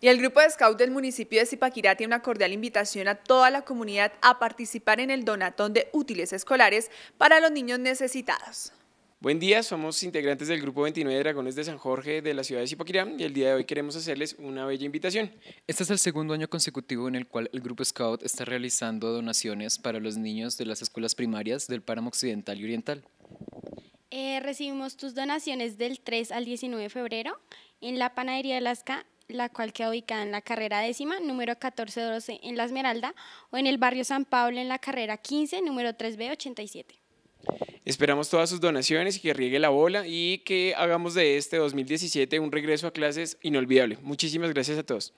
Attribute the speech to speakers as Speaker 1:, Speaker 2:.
Speaker 1: Y el grupo de scout del municipio de Zipaquirá tiene una cordial invitación a toda la comunidad a participar en el donatón de útiles escolares para los niños necesitados.
Speaker 2: Buen día, somos integrantes del Grupo 29 Dragones de San Jorge de la ciudad de Zipaquirá y el día de hoy queremos hacerles una bella invitación.
Speaker 3: Este es el segundo año consecutivo en el cual el Grupo Scout está realizando donaciones para los niños de las escuelas primarias del Páramo Occidental y Oriental.
Speaker 4: Eh, recibimos tus donaciones del 3 al 19 de febrero en la Panadería de Alaska la cual queda ubicada en la carrera décima, número 1412 en La Esmeralda, o en el barrio San Pablo en la carrera 15, número 3B87.
Speaker 2: Esperamos todas sus donaciones y que riegue la bola y que hagamos de este 2017 un regreso a clases inolvidable. Muchísimas gracias a todos.